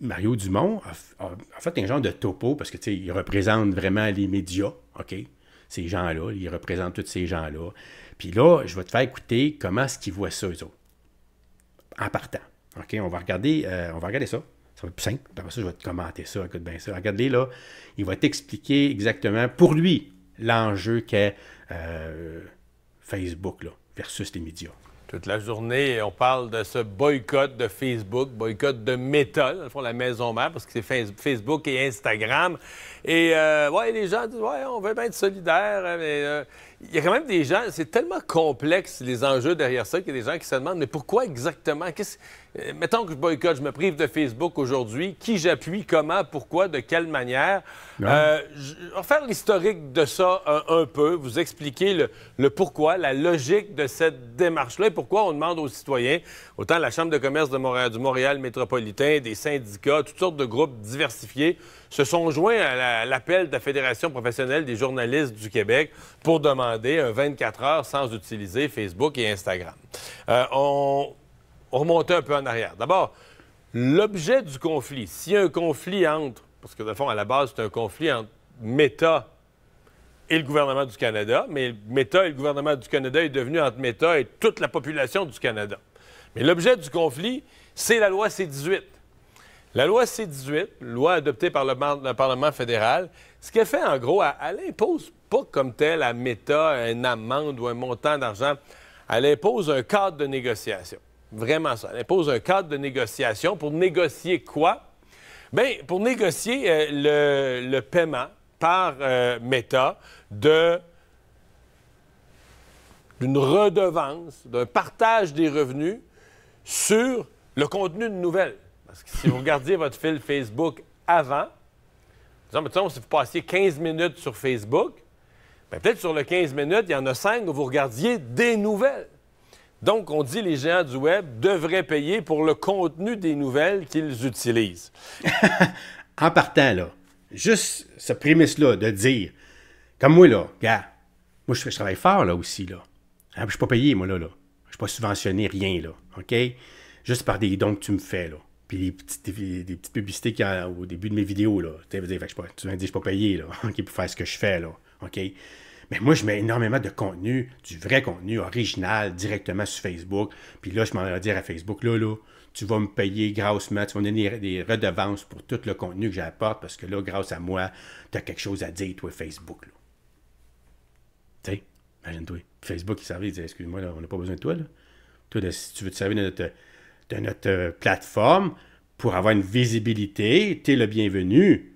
Mario Dumont a, fait un genre de topo parce que il représente vraiment les médias, OK? Ces gens-là, il représente tous ces gens-là. Puis là, je vais te faire écouter comment est-ce qu'ils voient ça, eux autres. En partant. OK? On va regarder, euh, on va regarder ça. Ça va être simple. ça, je vais te commenter ça. Écoute bien ça. Regardez là, il va t'expliquer exactement pour lui l'enjeu qu'est euh, Facebook versus les médias. Toute la journée, on parle de ce boycott de Facebook, boycott de Meta, dans le la maison mère, parce que c'est Facebook et Instagram. Et euh, ouais, les gens disent, ouais, on veut bien être solidaires, mais euh, il y a quand même des gens, c'est tellement complexe les enjeux derrière ça qu'il y a des gens qui se demandent mais pourquoi exactement que. Euh, mettons que je boycotte, je me prive de Facebook aujourd'hui, qui j'appuie, comment, pourquoi, de quelle manière. on va faire l'historique de ça un, peu, vous expliquer le, pourquoi, la logique de cette démarche-là et pourquoi on demande aux citoyens, autant la Chambre de commerce de Montréal, du Montréal métropolitain, des syndicats, toutes sortes de groupes diversifiés, se sont joints à l'appel de la Fédération professionnelle des journalistes du Québec pour demander un 24 heures sans utiliser Facebook et Instagram. Euh, on, remonte un peu en arrière. D'abord, l'objet du conflit, s'il y a un conflit entre, parce que de fond, à la base, c'est un conflit entre Meta et le gouvernement du Canada, mais Meta et le gouvernement du Canada est devenu entre Meta et toute la population du Canada. Mais l'objet du conflit, c'est la loi C-18 la loi C-18, loi adoptée par le, Parlement fédéral, ce qu'elle fait en gros, elle, n'impose pas comme telle à Meta une amende ou un montant d'argent. Elle impose un cadre de négociation. Vraiment ça. Elle impose un cadre de négociation pour négocier quoi? Bien, pour négocier euh, le, paiement par euh, Meta d'une redevance, d'un partage des revenus sur le contenu de nouvelles si vous regardiez votre fil Facebook avant, disons, si vous passiez 15 minutes sur Facebook, ben, peut-être sur le 15 minutes, il y en a 5 où vous regardiez des nouvelles. Donc, on dit les géants du Web devraient payer pour le contenu des nouvelles qu'ils utilisent. en partant, là, juste ce prémisse-là de dire, comme moi, là, gars, moi, je, travaille fort, là, aussi, là. Je hein, je suis pas payé, moi, là, là. Je suis pas subventionné, rien, là, OK? Juste par des dons que tu me fais, là puis des petites, publicités au début de mes vidéos. Là. Dire, tu vas me dire, je suis pas payé là, pour faire ce que je fais. Là, ok Mais moi, je mets énormément de contenu, du vrai contenu original, directement sur Facebook. Puis là, je m'en vais dire à Facebook, là, là, tu vas me payer grassement, tu vas me donner des redevances pour tout le contenu que j'apporte, parce que là, grâce à moi, tu as quelque chose à dire, toi, Facebook. Tu sais, imagine-toi. Facebook, il servait, il dit, excuse-moi, on n'a pas besoin de toi. Là. Toi, si tu veux te servir de notre de notre euh, plateforme pour avoir une visibilité, tu es le bienvenu.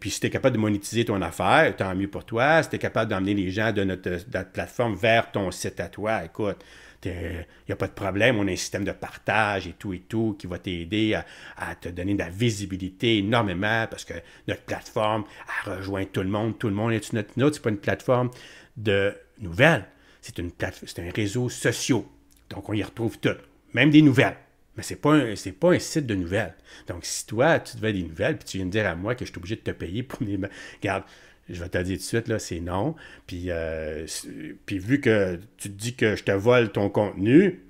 Puis si tu es capable de monétiser ton affaire, tant mieux pour toi. Si tu es capable d'emmener les gens de euh, notre, plateforme vers ton site à toi, écoute, il n'y euh, a pas de problème. On a un système de partage et tout et tout qui va t'aider à, te donner de la visibilité énormément parce que notre plateforme, a rejoint tout le monde. Tout le monde est une autre. ce n'est pas une plateforme de nouvelles. C'est un réseau social. Donc, on y retrouve tout, même des nouvelles. Mais ce n'est pas, un, site de nouvelles. Donc, si toi, tu devais des nouvelles, puis tu viens me dire à moi que je suis obligé de te payer pour les... Regarde, je vais te dire tout de suite, là, c'est non. Puis, euh, puis vu que tu te dis que je te vole ton contenu,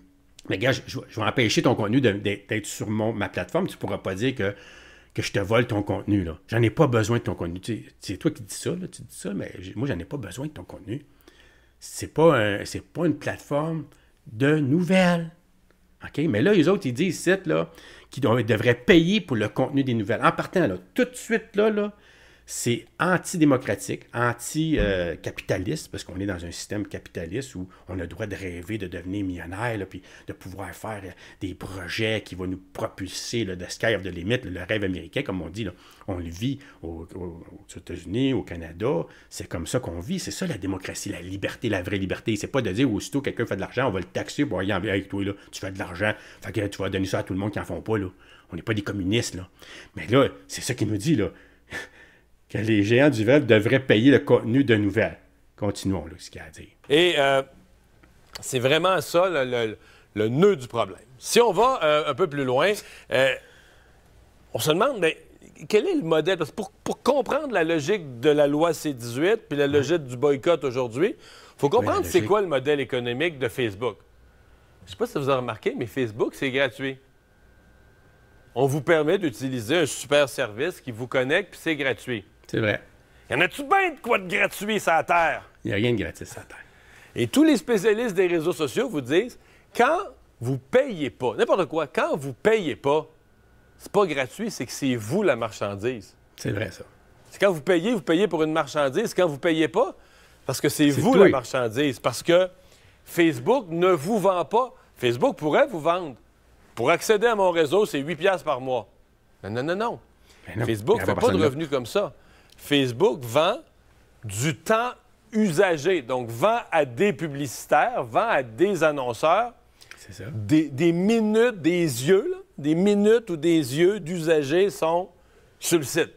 mais gars, je, vais empêcher ton contenu d'être sur mon, ma plateforme. Tu ne pourras pas dire que, que je te vole ton contenu. Là. J'en ai pas besoin de ton contenu. C'est toi qui dis ça, là, tu dis ça, mais moi, j'en ai pas besoin de ton contenu. C'est pas, c'est pas une plateforme de nouvelles. OK? Mais là, les autres, ils disent, là, qu'ils devraient payer pour le contenu des nouvelles. En partant, là, tout de suite, là, là c'est antidémocratique, anti-capitaliste, parce qu'on est dans un système capitaliste où on a le droit de rêver de devenir millionnaire, puis de pouvoir faire euh, des projets qui vont nous propulser de sky of the le rêve américain, comme on dit. On le vit aux, États-Unis, au Canada. C'est comme ça qu'on vit. C'est ça la démocratie, la liberté, la vraie liberté. C'est pas de dire aussitôt quelqu'un fait de l'argent, on va le taxer pour aller avec toi. Là, tu fais de l'argent, tu vas donner ça à tout le monde qui n'en font pas. On n'est pas des communistes. Là. Mais là, c'est ça qu'il nous dit. là les géants du web devraient payer le contenu de nouvelles. Continuons, là, ce qu'il a à dire. Et euh, c'est vraiment ça le, nœud du problème. Si on va euh, un peu plus loin, euh, on se demande, mais quel est le modèle? Parce pour, comprendre la logique de la loi C-18 puis la logique du boycott aujourd'hui, il faut comprendre c'est quoi le modèle économique de Facebook. Je ne sais pas si vous avez remarqué, mais Facebook, c'est gratuit. On vous permet d'utiliser un super service qui vous connecte, puis c'est gratuit. C'est vrai. Il Y en a-tu bien de quoi de gratuit sur la Terre? Il n'y a rien de gratuit sur la Terre. Et tous les spécialistes des réseaux sociaux vous disent, quand vous payez pas, n'importe quoi, quand vous payez pas, c'est pas gratuit, c'est que c'est vous la marchandise. C'est vrai, ça. C'est quand vous payez, vous payez pour une marchandise. Quand vous payez pas, parce que c'est vous la marchandise. Parce que Facebook ne vous vend pas. Facebook pourrait vous vendre. Pour accéder à mon réseau, c'est 8 pièces par mois. Non, non, non, non ben Facebook ne fait pas de revenus comme ça. Facebook vend du temps usagé, donc vend à des publicitaires, vend à des annonceurs ça. Des, minutes, des yeux, des minutes ou des yeux d'usagers sont sur le site.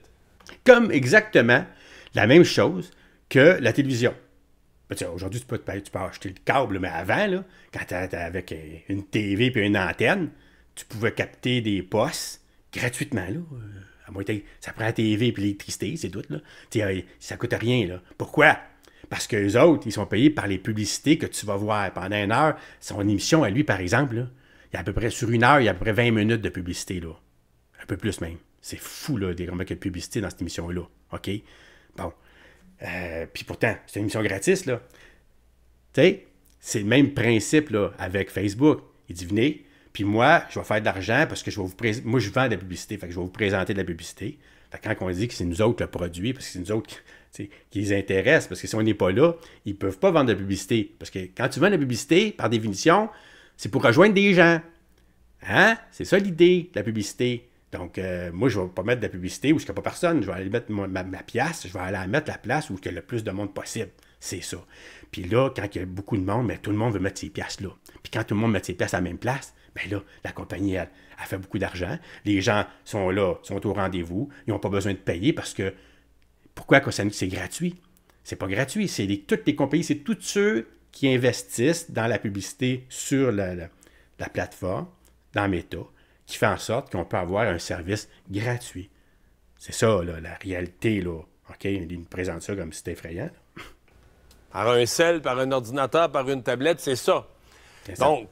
Comme exactement la même chose que la télévision. Ben, aujourd'hui, tu peux, tu peux acheter le câble, mais avant, quand tu avec euh, une TV et une antenne, tu pouvais capter des postes gratuitement. Là, euh ça prend la TV puis l'électricité, c'est tout. Là. Ça euh, ça coûte rien. Là. Pourquoi? Parce que les autres, ils sont payés par les publicités que tu vas voir. Pendant une heure, son émission à lui, par exemple, il y a à peu près sur une heure, il y a à peu près 20 minutes de publicité. Là. Un peu plus même. C'est fou, là, des remarques de publicité dans cette émission-là. OK? Bon. Euh, puis pourtant, c'est une émission gratis, là. Tu sais, c'est le même principe, avec Facebook. Il dit, venez, puis moi, je vais faire de l'argent parce que je vais vous moi, je vends de la publicité. Fait je vais vous présenter de la publicité. quand on dit que c'est nous autres le produit, parce que c'est nous autres qui, les intéressent, parce que si on n'est pas là, ils ne peuvent pas vendre de la publicité. Parce que quand tu vends de la publicité, par définition, c'est pour rejoindre des gens. Hein? C'est ça l'idée de la publicité. Donc, euh, moi, je ne vais pas mettre de la publicité où il n'y a pas personne. Je vais aller mettre ma, pièce, je vais aller mettre la place où il y a le plus de monde possible. C'est ça. Puis là, quand il y a beaucoup de monde, mais tout le monde veut mettre ses pièces là. Puis quand tout le monde met ses pièces à la même place, mais ben là, la compagnie, a fait beaucoup d'argent. Les gens sont là, sont au rendez-vous. Ils n'ont pas besoin de payer parce que pourquoi ça c'est gratuit? C'est pas gratuit. C'est toutes les compagnies, c'est tous ceux qui investissent dans la publicité sur la, plateforme, dans Meta, qui font en sorte qu'on peut avoir un service gratuit. C'est ça, la réalité, là. OK? Il nous présente ça comme si c'était effrayant. Par un sel, par un ordinateur, par une tablette, c'est ça. ça. Donc,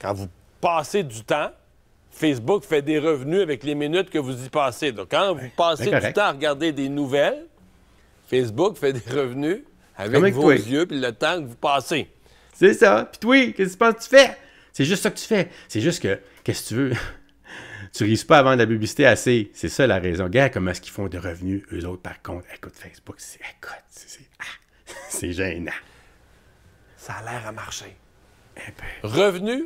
quand vous passer du temps, Facebook fait des revenus avec les minutes que vous y passez. Donc, quand vous passez du temps à regarder des nouvelles, Facebook fait des revenus avec vos yeux puis le temps que vous passez. C'est ça. Puis oui, qu'est-ce que tu penses tu fais? C'est juste ça que tu fais. C'est juste que, qu'est-ce que tu veux? tu risques pas avant vendre la publicité assez. C'est ça la raison. Regarde comment est-ce qu'ils font des revenus, eux autres, par contre. Écoute, Facebook, c'est... Écoute, c'est... Ah, gênant. Ça a l'air à marcher. Revenus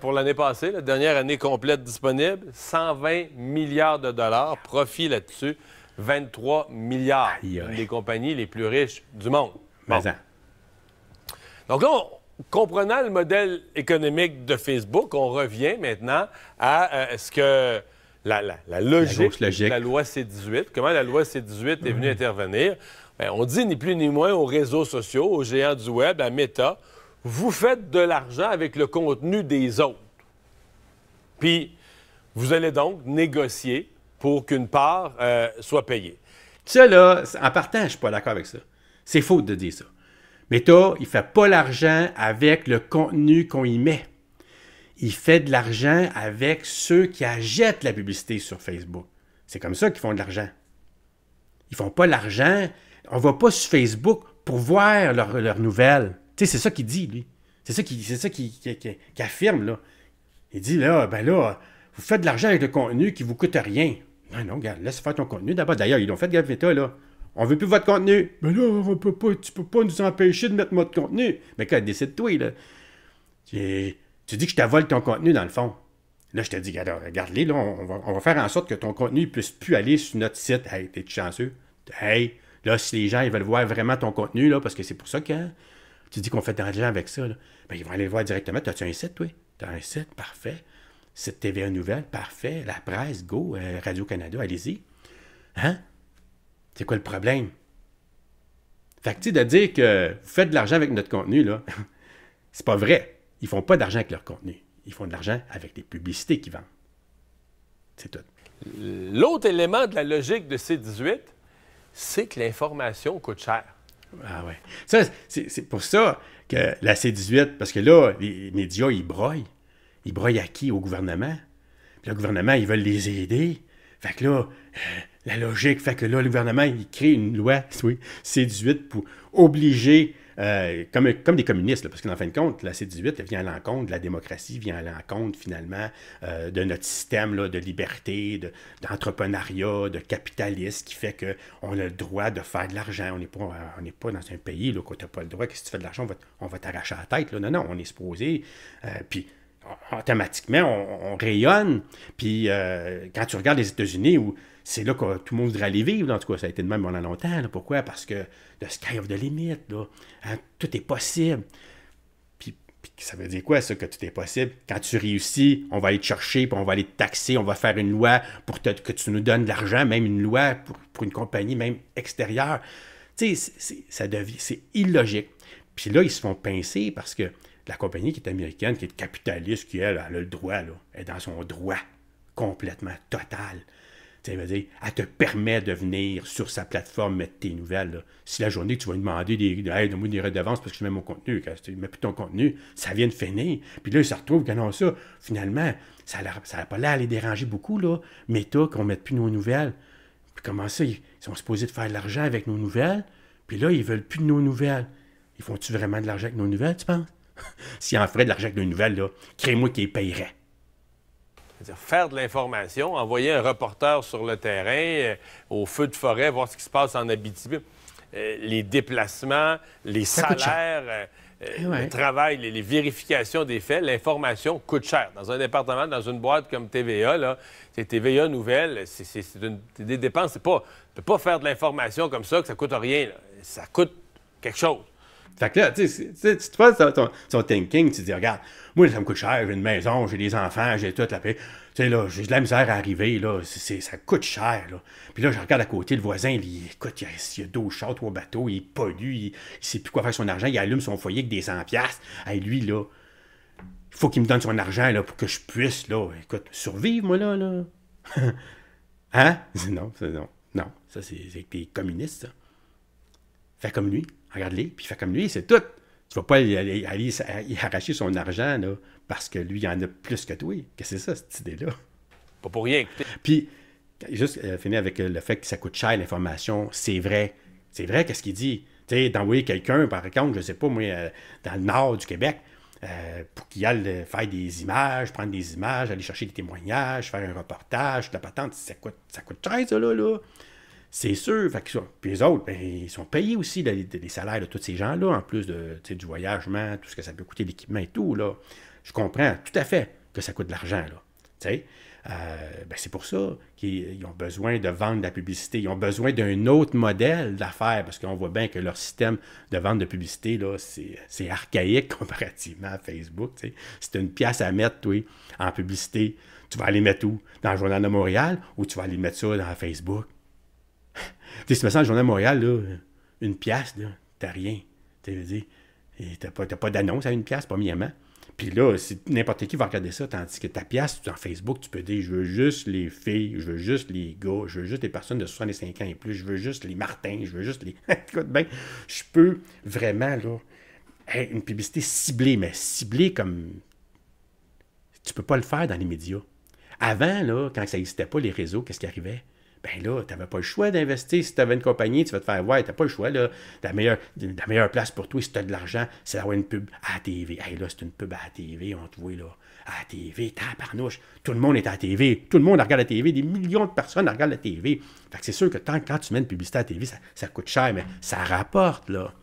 pour l'année passée, la dernière année complète disponible, 120 milliards de dollars, profit là-dessus, 23 milliards Une des compagnies les plus riches du monde. Hein. Donc là, comprenant le modèle économique de Facebook, on revient maintenant à euh, ce que la, logique, de la loi C-18, comment la loi C-18 est venue mm. intervenir. Ben, on dit ni plus ni moins aux réseaux sociaux, aux géants du web, à Meta, vous faites de l'argent avec le contenu des autres. Puis, vous allez donc négocier pour qu'une part euh, soit payée. Ça, là, en partant, je ne suis pas d'accord avec ça. C'est faux de dire ça. Mais toi, il ne fait pas l'argent avec le contenu qu'on y met. Il fait de l'argent avec ceux qui achètent la publicité sur Facebook. C'est comme ça qu'ils font de l'argent. Ils font pas l'argent. On va pas sur Facebook pour voir leurs nouvelles. Tu sais, c'est ça qu'il dit, lui. C'est ça qu'il qui, qui, affirme, là. Il dit, là, ben là, vous faites de l'argent avec le contenu qui vous coûte rien. Non, non, regarde, laisse faire ton contenu d'abord. D'ailleurs, ils l'ont fait, Gaveta, là. On veut plus votre contenu. Mais ben là, on peut tu peux pas nous empêcher de mettre notre contenu. Mais quand décide-toi, là. Tu, dis que je t'avole ton contenu, dans le fond. Là, je te dis, regarde, les là, on va, faire en sorte que ton contenu ne puisse plus aller sur notre site. Hey, t'es chanceux. Hey, là, si les gens ils veulent voir vraiment ton contenu, là, parce que c'est pour ça que. Hein, tu dis qu'on fait de l'argent avec ça. Ben, ils vont aller voir directement. T'as-tu un site, toi? T'as un site? Parfait. Site TVA Nouvelle? Parfait. La presse? Go. Euh, Radio-Canada, allez-y. Hein? C'est quoi le problème? Fait que, tu de dire que vous faites de l'argent avec notre contenu, là, c'est pas vrai. Ils font pas d'argent avec leur contenu. Ils font de l'argent avec les publicités qu'ils vendent. C'est tout. L'autre élément de la logique de C18, c'est que l'information coûte cher. Ah ouais. c'est pour ça que la C-18, parce que là, les médias, ils broient. Ils broient à qui? Au gouvernement. le gouvernement, ils veulent les aider. Fait que là, euh, la logique fait que là, le gouvernement, il crée une loi, oui, C-18 pour obliger euh, comme, comme des communistes, parce qu'en fin de compte, la C-18 vient à l'encontre de la démocratie, vient à l'encontre finalement euh, de notre système de liberté, d'entrepreneuriat, de, capitalisme, qui fait qu'on a le droit de faire de l'argent. On n'est pas, pas dans un pays là, où tu n'as pas le droit, que si tu fais de l'argent, on va, t'arracher la tête. Là. Non, non, on est supposé. Euh, puis automatiquement, on rayonne. Puis quand tu regardes les États-Unis où c'est là que tout le monde voudrait aller vivre. En tout cas, ça a été de même pendant longtemps. Pourquoi? Parce que le sky of the limit, hein? tout est possible. Puis, ça veut dire quoi, ça, que tout est possible? Quand tu réussis, on va aller te chercher, puis on va aller te taxer, on va faire une loi pour que tu nous donnes de l'argent, même une loi pour, une compagnie, même extérieure. Tu sais, ça devient, c'est illogique. Puis là, ils se font pincer parce que la compagnie qui est américaine, qui est capitaliste, qui elle, a le droit, là, est dans son droit complètement total. Dire, elle te permet de venir sur sa plateforme mettre tes nouvelles. Si la journée, tu vas lui demander des, hey, donne des redevances parce que je mets mon contenu, quand tu mets plus ton contenu, ça vient de finir. Puis là, ils se retrouvent non, ça. Finalement, ça n'a pas l'air à les déranger beaucoup, là. toi qu'on ne mette plus nos nouvelles. Puis comment ça, ils sont supposés de faire de l'argent avec nos nouvelles, puis là, ils veulent plus de nos nouvelles. Ils font-tu vraiment de l'argent avec nos nouvelles, tu penses? S'ils en feraient de l'argent avec nos nouvelles, là, crée-moi qu'ils payeraient cest faire de l'information, envoyer un reporter sur le terrain, euh, au feu de forêt, voir ce qui se passe en Abitibi. Euh, les déplacements, les salaires, euh, eh le travail, les, vérifications des faits, l'information coûte cher. Dans un département, dans une boîte comme TVA, c'est TVA Nouvelle, c'est des dépenses. Pas, ne pas faire de l'information comme ça, que ça coûte rien. Ça coûte quelque chose. Fait que là, tu sais, tu passes ton, ton, thinking, tu te dis, regarde, moi, ça me coûte cher, j'ai une maison, j'ai des enfants, j'ai tout, la paix. Tu sais, là, j'ai de la misère à arriver, là, ça coûte cher, là. Puis là, je regarde à côté, le voisin, il, écoute, il, y a deux chars, trois bateaux, il pollue, il, il sait plus quoi faire avec son argent, il allume son foyer avec des 100 piastres. Hey, lui, là, il faut qu'il me donne son argent, là, pour que je puisse, là, écoute, survivre, moi, là, là. hein? Non, non, non. Ça, c'est, c'est des communistes, ça. Fait comme lui regarde-les, puis fait comme lui, c'est tout. Tu vas pas aller, arracher son argent, parce que lui, il en a plus que toi. Qu'est-ce que c'est ça, cette idée-là? Pas pour rien. Puis, juste euh, finir avec euh, le fait que ça coûte cher, l'information, c'est vrai. C'est vrai, qu'est-ce qu'il dit? Tu sais, d'envoyer quelqu'un, par exemple, je sais pas, moi, euh, dans le nord du Québec, pour qu'il aille faire des images, prendre des images, aller chercher des témoignages, faire un reportage, la patente, ça coûte, ça coûte cher, ça, là, là. C'est sûr. Fait puis les autres, ben, ils sont payés aussi les, salaires de tous ces gens-là, en plus de, du voyagement, tout ce que ça peut coûter, l'équipement et tout. Là. Je comprends tout à fait que ça coûte de l'argent. Euh, ben, c'est pour ça qu'ils ont besoin de vendre de la publicité. Ils ont besoin d'un autre modèle d'affaires parce qu'on voit bien que leur système de vente de publicité, c'est, archaïque comparativement à Facebook. C'est une pièce à mettre en publicité. Tu vas aller mettre où? Dans le Journal de Montréal ou tu vas aller mettre ça dans Facebook? Tu sais, si tu sens le journal de Montréal, là, une pièce, là, t'as rien. Tu veux dire, t'as pas, pas d'annonce à une pièce, premièrement. Puis là, n'importe qui va regarder ça, tandis que ta pièce, en Facebook, tu peux dire je veux juste les filles, je veux juste les gars, je veux juste les personnes de 65 ans et plus, je veux juste les Martins, je veux juste les. Écoute, bien, je peux vraiment, là, une publicité ciblée, mais ciblée comme. Tu peux pas le faire dans les médias. Avant, là, quand ça n'existait pas, les réseaux, qu'est-ce qui arrivait? ben là, tu n'avais pas le choix d'investir. Si tu avais une compagnie, tu vas te faire voir. tu n'as pas le choix. Là. La, meilleure, la meilleure place pour toi, si tu as de l'argent, c'est d'avoir une pub à la TV. Hey, là, c'est une pub à la TV, on te voit là. À la TV, tabarnouche. Tout le monde est à la TV. Tout le monde regarde la TV. Des millions de personnes regardent la TV. Fait que c'est sûr que tant, quand tu mets une publicité à la TV, ça, ça coûte cher, mais ça rapporte, là.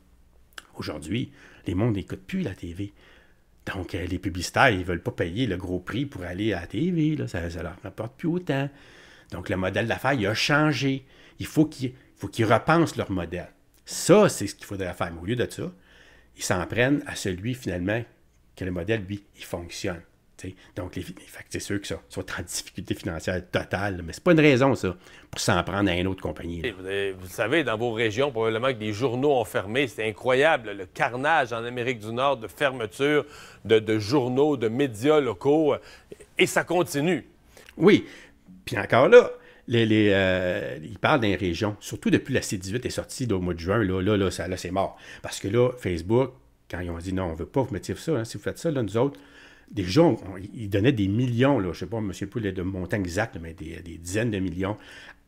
Aujourd'hui, les mondes n'écoutent plus la TV. Donc, euh, les publicitaires, ils ne veulent pas payer le gros prix pour aller à la TV. Là. Ça ne leur rapporte plus autant. Donc, le modèle d'affaires, il a changé. Il faut qu'ils repensent leur modèle. Ça, c'est ce qu'il faudrait faire. Mais au lieu de ça, ils s'en prennent à celui, finalement, que le modèle, lui, il fonctionne. Donc, c'est sûr que ça soit en difficulté financière totale, mais c'est pas une raison, ça, pour s'en prendre à une autre compagnie. Vous, euh, savez, dans vos régions, probablement que des journaux ont fermé. C'est incroyable, le carnage en Amérique du Nord de fermeture de, de journaux, de médias locaux, et ça continue. Oui, puis encore là, les, les, euh, ils parlent d'un région surtout depuis la C18 est sortie au mois de juin, là, ça, c'est mort. Parce que là, Facebook, quand ils ont dit non, on ne veut pas vous mettez ça, hein, si vous faites ça, là, nous autres, des gens, ils donnaient des millions, là, je ne sais pas, M. Poulet de montant exact, mais des, dizaines de millions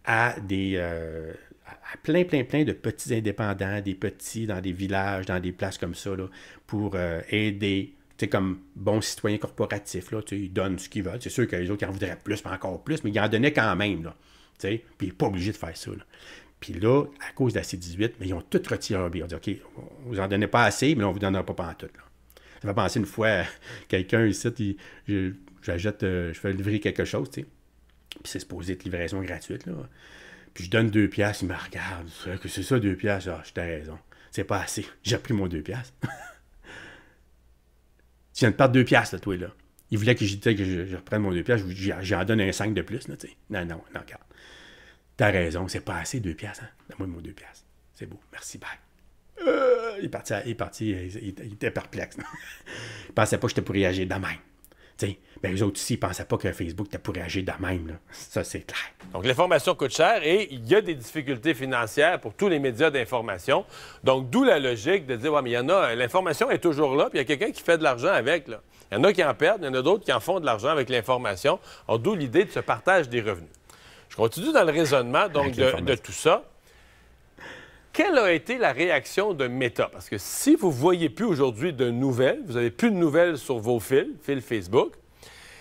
à des. Euh, à plein, plein, plein de petits indépendants, des petits dans des villages, dans des places comme ça, pour euh, aider comme bon citoyen corporatif, là, tu donne ce qu'ils veulent. C'est sûr que les autres, ils en voudraient plus, pas encore plus, mais ils en donnaient quand même, là. Tu puis ils pas obligé de faire ça, Puis là, à cause de la C-18, mais ils ont tout retiré leur billet. On dit, OK, vous en donnez pas assez, mais on vous donnera pas en tout, Ça fait penser une fois, quelqu'un ici, euh, je fais livrer quelque chose, tu sais. Puis c'est supposé être livraison gratuite, là. Puis je donne deux piastres, il me regarde. C'est ça, deux piastres. Ah, j'ai raison. C'est pas assez. J'ai pris mon deux piastres. Tu viens de perdre deux piastres, là, toi, là. Il voulait que, je, reprenne mon deux piastres, j'en donne un 5 de plus, là, tu sais. Non, non, non, regarde. T'as raison, c'est pas assez deux piastres, hein. Donne-moi mon deux piastres. C'est beau, merci, bye. Euh, il est parti, il, est était perplexe. il pensait pas que j'étais pour réagir de même. Bien, eux autres aussi, ils pensaient pas que Facebook pourrait agir de même. Ça, c'est clair. Donc, l'information coûte cher et il y a des difficultés financières pour tous les médias d'information. Donc, d'où la logique de dire, ouais, mais il y en a, l'information est toujours là, puis il y a quelqu'un qui fait de l'argent avec. Il y en a qui en perdent, il y en a d'autres qui en font de l'argent avec l'information. D'où l'idée de ce partage des revenus. Je continue dans le raisonnement donc, de tout ça. Quelle a été la réaction de Meta? Parce que si vous ne voyez plus aujourd'hui de nouvelles, vous n'avez plus de nouvelles sur vos fils, fils Facebook,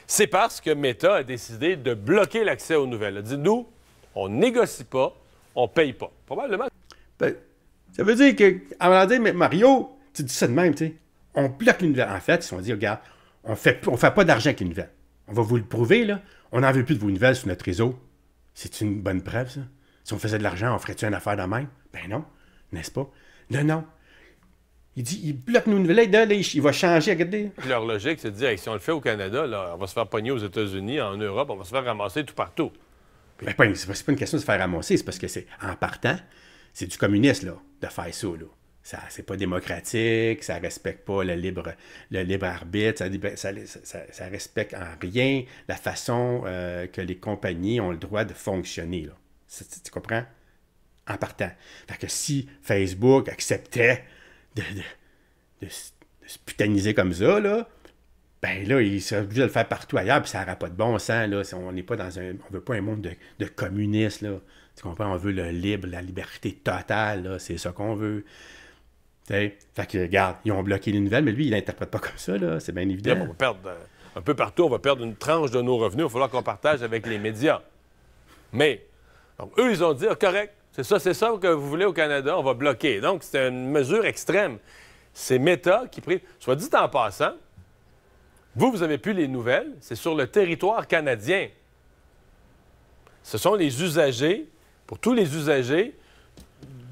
c'est parce que Meta a décidé de bloquer l'accès aux nouvelles. Elle a dit, nous, on négocie pas, on paye pas. Probablement. Ben, ça veut dire que, à mais Mario, tu dis ça de même, tu sais. On bloque les nouvelles. En fait, ils on dit, regarde, on fait, on fait pas d'argent avec les nouvelles. On va vous le prouver, là. On n'en veut plus de vos nouvelles sur notre réseau. C'est une bonne preuve, ça. Si on faisait de l'argent, on ferait-tu une affaire de même? Ben non, n'est-ce pas? Non, non. Il dit, il bloque nos nouvelles il va changer, regardez. Leur logique, c'est de dire, si on le fait au Canada, on va se faire pogner aux États-Unis, en Europe, on va se faire ramasser tout partout. Ben, c'est pas, une question de se faire ramasser, c'est parce que c'est en partant, c'est du communisme, là, de faire ça, Ça, c'est pas démocratique, ça respecte pas le libre, le libre arbitre, ça, ben, respecte en rien la façon euh, que les compagnies ont le droit de fonctionner. tu comprends? en partant. Fait que si Facebook acceptait de, de, se putaniser comme ça, là, ben là, il serait obligé de le faire partout ailleurs, puis ça n'aurait pas de bon sens. Là. On n'est pas dans un. On veut pas un monde de, communistes. Là. Tu comprends? On veut le libre, la liberté totale, c'est ça qu'on veut. Fait que regarde, ils ont bloqué les nouvelles, mais lui, il l'interprète pas comme ça, là. C'est bien évident. on va perdre euh, un peu partout, on va perdre une tranche de nos revenus. Il va falloir qu'on partage avec les médias. Mais, eux, ils ont dit, ah, correct, c'est ça, c'est ça que vous voulez au Canada, on va bloquer. Donc, c'est une mesure extrême. C'est Meta qui prennent Soit dit en passant, vous, vous avez plus les nouvelles, c'est sur le territoire canadien. Ce sont les usagers, pour tous les usagers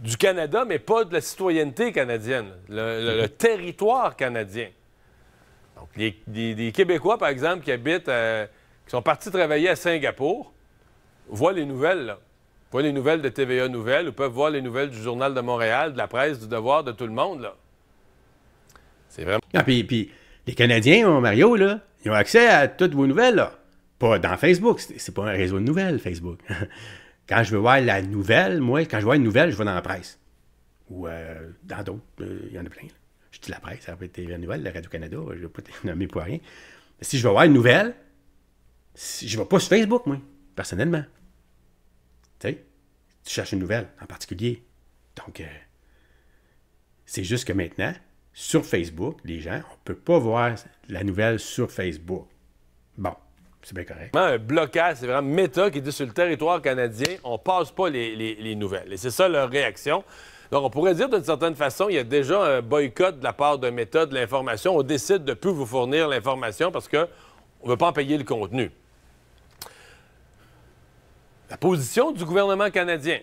du Canada, mais pas de la citoyenneté canadienne, le, territoire canadien. Donc, les, Québécois, par exemple, qui habitent, euh, qui sont partis travailler à Singapour, voient les nouvelles, là. Voient les nouvelles de TVA Nouvelles, ou peuvent voir les nouvelles du Journal de Montréal, de la presse, du Devoir, de tout le monde, là. C'est vraiment... Ah, puis, les Canadiens, hein, Mario, là, ils ont accès à toutes vos nouvelles, Pas dans Facebook, c'est pas un réseau de nouvelles, Facebook. quand je veux voir la nouvelle, moi, quand je vois une nouvelle, je vais dans la presse. Ou euh, dans d'autres, euh, il y en a plein. Je dis la presse, ça TVA être la Nouvelles, la Radio-Canada, je ne vais pas nommer pour rien. si je veux voir une nouvelle, je ne vais pas sur Facebook, moi, personnellement sais, tu cherches une nouvelle en particulier. Donc, euh, c'est juste que maintenant, sur Facebook, les gens, on ne peut pas voir la nouvelle sur Facebook. Bon, c'est bien correct. Un blocage, c'est vraiment Meta qui dit sur le territoire canadien, on passe pas les, les nouvelles. Et c'est ça leur réaction. Donc, on pourrait dire d'une certaine façon, il y a déjà un boycott de la part de Meta de l'information. On décide de ne plus vous fournir l'information parce qu'on ne veut pas en payer le contenu. La position du gouvernement canadien.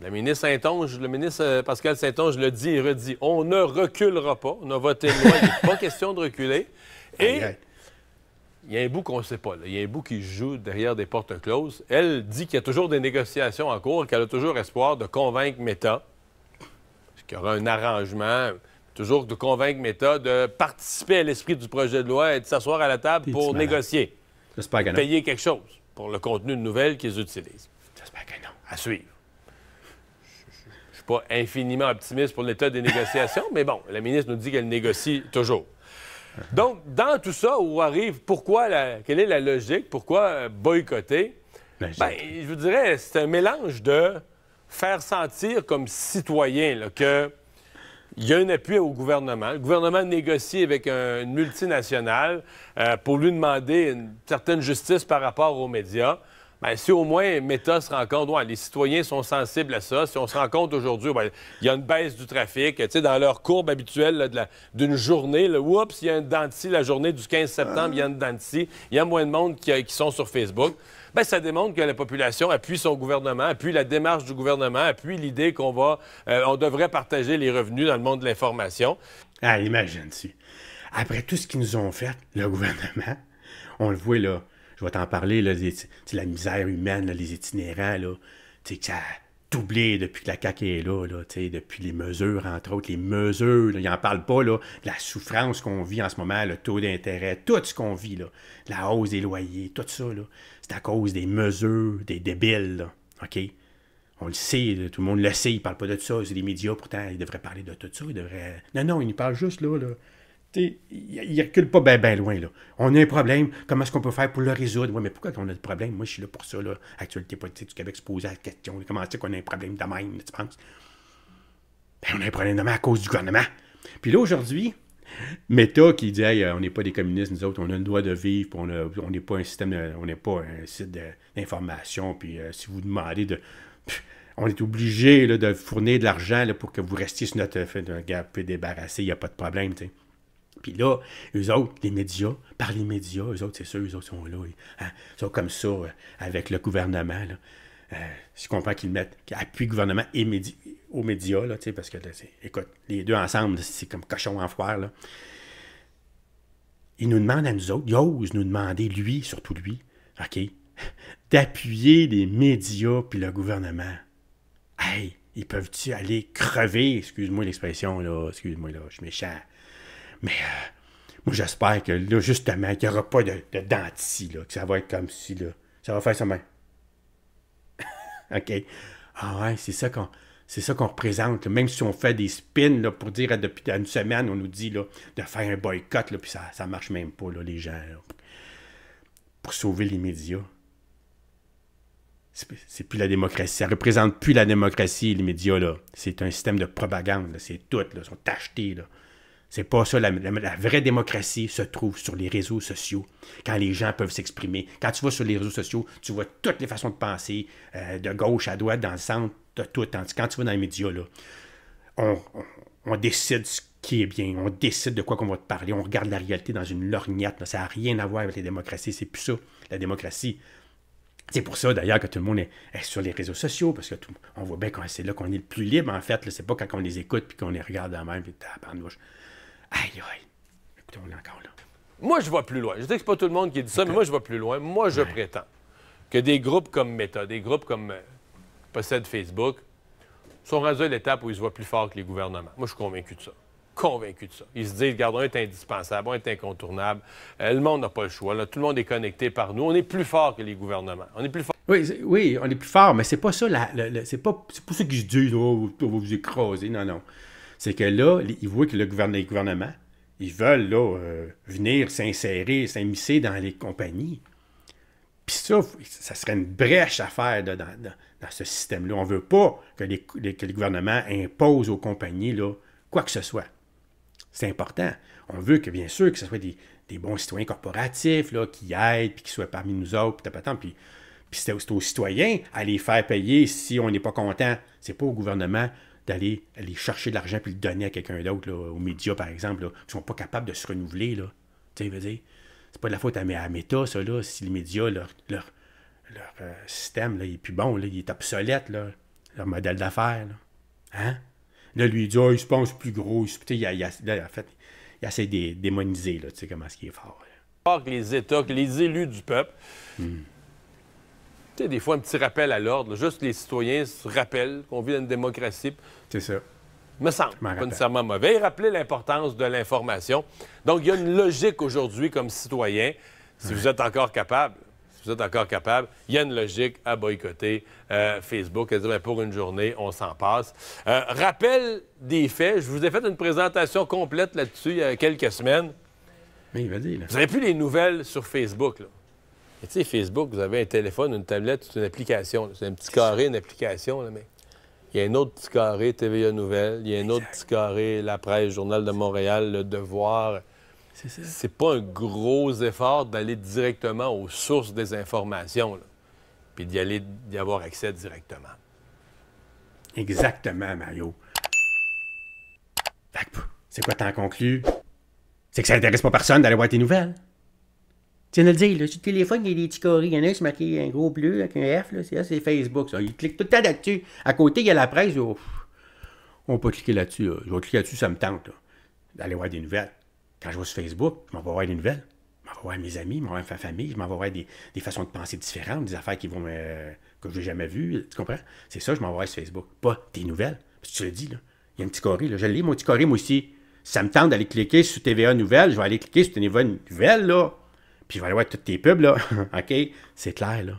La ministre saint le ministre euh, Pascal Saint-Onge le dit et redit. On ne reculera pas. On a voté loin. Il n'est pas question de reculer. Et il y a un bout qu'on ne sait pas. Il y a un bout qui joue derrière des portes closes. Elle dit qu'il y a toujours des négociations en cours, qu'elle a toujours espoir de convaincre Meta, qu'il y aura un arrangement, toujours de convaincre Meta de participer à l'esprit du projet de loi et de s'asseoir à la table pour négocier, payer quelque chose pour le contenu de nouvelles qu'ils utilisent. J'espère que non. À suivre. Je ne suis pas infiniment optimiste pour l'état des négociations, mais bon, la ministre nous dit qu'elle négocie toujours. Donc, dans tout ça, où arrive pourquoi la, quelle est la logique, pourquoi euh, boycotter? Bien, je vous dirais, c'est un mélange de faire sentir comme citoyen que il y a un appui au gouvernement. Le gouvernement négocie avec une multinationale euh, pour lui demander une certaine justice par rapport aux médias. Bien, si au moins Meta se rend compte, les citoyens sont sensibles à ça, si on se rend compte aujourd'hui, il y a une baisse du trafic, dans leur courbe habituelle d'une journée, oups, il y a un denti la journée du 15 septembre, il y a un denti. il y a moins de monde qui sont sur Facebook bien, ça démontre que la population appuie son gouvernement, appuie la démarche du gouvernement, appuie l'idée qu'on va, euh, on devrait partager les revenus dans le monde de l'information. Ah, imagine-tu. Après tout ce qu'ils nous ont fait, le gouvernement, on le voit là, je vais t'en parler, là, la misère humaine, les itinérants, là, tu sais, doublé depuis que la CAQ est là, là depuis les mesures, entre autres, les mesures, là, il n'en parle pas, là, la souffrance qu'on vit en ce moment, le taux d'intérêt, tout ce qu'on vit, là, la hausse des loyers, tout ça. Là c'est à cause des mesures des débiles. OK? On le sait, tout le monde le sait, il ne parlent pas de ça. C'est les médias, pourtant, ils devraient parler de tout ça. Ils devraient... Non, non, ils nous parlent juste là. là. ils recule pas bien ben loin. Là. On a un problème, comment est-ce qu'on peut faire pour le résoudre? Oui, mais pourquoi on a le problème? Moi, je suis là pour ça. Là. Actualité politique du Québec se pose la question. Comment c'est qu'on a un problème de même, tu penses? Ben, on a un problème de même à cause du gouvernement. Puis là, aujourd'hui, toi qui dit euh, on n'est pas des communistes, nous autres, on a le droit de vivre, on n'est pas un système, on n'est pas un site d'information, puis euh, si vous demandez de. on est obligé de fournir de l'argent pour que vous restiez sur notre gap débarrassé, il n'y a pas de problème, tu Puis là, eux autres, les médias, par les médias, eux autres, c'est sûr, eux autres sont là. Ils hein, sont comme ça euh, avec le gouvernement. Là. je comprends qu'ils mettent appui gouvernement et médias aux médias, là, parce que, écoute, les deux ensemble, c'est comme cochon en foire. Là. Il nous demande à nous autres, il ose nous demander, lui, surtout lui, OK, d'appuyer les médias puis le gouvernement. Hey, ils peuvent-tu aller crever? Excuse-moi l'expression, là, excuse-moi, là, je suis méchant. Mais euh, moi, j'espère que, là, justement, qu'il n'y aura pas de, de que ça va être comme si, là, ça va faire sa main. OK? Ah ouais, c'est ça qu'on c'est ça qu'on représente. Même si on fait des spins là, pour dire depuis, une semaine, on nous dit de faire un boycott, là, puis ça ne marche même pas, là, les gens. pour sauver les médias. C'est plus la démocratie. Ça ne représente plus la démocratie, les médias. C'est un système de propagande. C'est tout. Ils sont achetés. Là. C'est pas ça. La, vraie démocratie se trouve sur les réseaux sociaux, quand les gens peuvent s'exprimer. Quand tu vas sur les réseaux sociaux, tu vois toutes les façons de penser, euh, de gauche à droite, dans le centre, tout. quand tu vas dans les médias, là, on, décide ce qui est bien, on décide de quoi qu'on va te parler, on regarde la réalité dans une lorgnette. Ça n'a rien à voir avec les démocraties, c'est plus ça, la démocratie. C'est pour ça d'ailleurs que tout le monde est, sur les réseaux sociaux, parce que on voit bien que c'est là qu'on est le plus libre en fait. C'est pas quand on les écoute puis qu'on les regarde la même, puis Aïe, aïe. Écoutez, on est encore là. Moi, je vois plus loin. Je dis que c'est pas tout le monde qui dit ça, mais moi, je vois plus loin. Moi, je prétends que des groupes comme Meta, des groupes comme euh, possèdent possède Facebook, sont rendus à l'étape où ils se voient plus forts que les gouvernements. Moi, je suis convaincu de ça. Convaincu de ça. Ils se disent, regarde, on est indispensable, on est incontournable. Euh, le monde n'a pas le choix. Tout le monde est connecté par nous. On est plus fort que les gouvernements. On est plus fort. Oui, oui, on est plus fort, mais c'est pas ça. c'est pas, pour ça qu'ils je dis, oh, on vous écraser. Non, non c'est que là, ils voient que le gouvernement, les gouvernements, ils veulent euh, venir s'insérer, s'immiscer dans les compagnies. Puis ça, ça serait une brèche à faire dans, ce système-là. On ne veut pas que, les, que, le gouvernement impose aux compagnies quoi que ce soit. C'est important. On veut que, bien sûr, que ce soit des, bons citoyens corporatifs là, qui aident, puis qui soient parmi nous autres, puis puis, c'est aux citoyens à les faire payer si on n'est pas content. ce n'est pas au gouvernement d'aller aller chercher de l'argent puis le donner à quelqu'un d'autre, aux médias, par exemple, qui qui sont pas capables de se renouveler. Là. Tu dire, c'est pas de la faute à, à méta, ça, si les médias, leur, leur, leur euh, système, là, il est plus bon, là, il est obsolète, leur modèle d'affaires. Hein? Là, lui, il dit, ah, il se pense plus gros, il, il, en fait, il essaie de démoniser, tu sais, comment ce qui est fort. que Les États, les élus du peuple. Hmm sais, des fois, un petit rappel à l'ordre. Juste les citoyens se rappellent qu'on vit dans une démocratie. C'est ça. Me semble. Pas nécessairement mauvais. Rappeler l'importance de l'information. Donc, il y a une logique aujourd'hui comme citoyen. Si vous êtes encore capable, si vous êtes encore capable, il y a une logique à boycotter euh, Facebook. À dire, ben, pour une journée, on s'en passe. Euh, rappel des faits. Je vous ai fait une présentation complète là-dessus il y a quelques semaines. Mais il dire, Vous n'avez plus les nouvelles sur Facebook. Là tu sais, Facebook, vous avez un téléphone, une tablette, c'est une application. C'est un petit carré, une application, là, mais. Il y a un autre petit carré TVA Nouvelles. il y a un autre petit carré La Presse, Journal de Montréal, Le Devoir. C'est pas un gros effort d'aller directement aux sources des informations, puis d'y aller, d'y avoir accès directement. Exactement, Mario. C'est quoi t'en conclus? C'est que ça intéresse pas personne d'aller voir tes nouvelles. Tu viens de le dire, sur le téléphone, il y a des petits carrés. Il y en a un, qui marqué un gros bleu avec un F, là, ah, c'est Facebook. Ça. Il clique tout le temps là-dessus. À côté, il y a la presse. Oh, on peut cliquer là-dessus. Là. Je vais cliquer là-dessus, ça me tente. D'aller voir des nouvelles. Quand je vais sur Facebook, je m'en vais voir des nouvelles. Je m'en vais voir mes amis, je m'en vais voir ma famille, je m'en vais voir des, des, façons de penser différentes, des affaires qui vont euh, que je n'ai jamais vues. Tu comprends? C'est ça, je m'en vais voir sur Facebook. Pas des nouvelles. Parce que tu le dis, là. Il y a un petit carré, là. Je lis, mon petit moi aussi. Ça me tente d'aller cliquer sur TVA Nouvelles, je vais aller cliquer sur TVA Nouvelles, là. Puis il va aller voir toutes tes pubs, là. OK? C'est clair, là.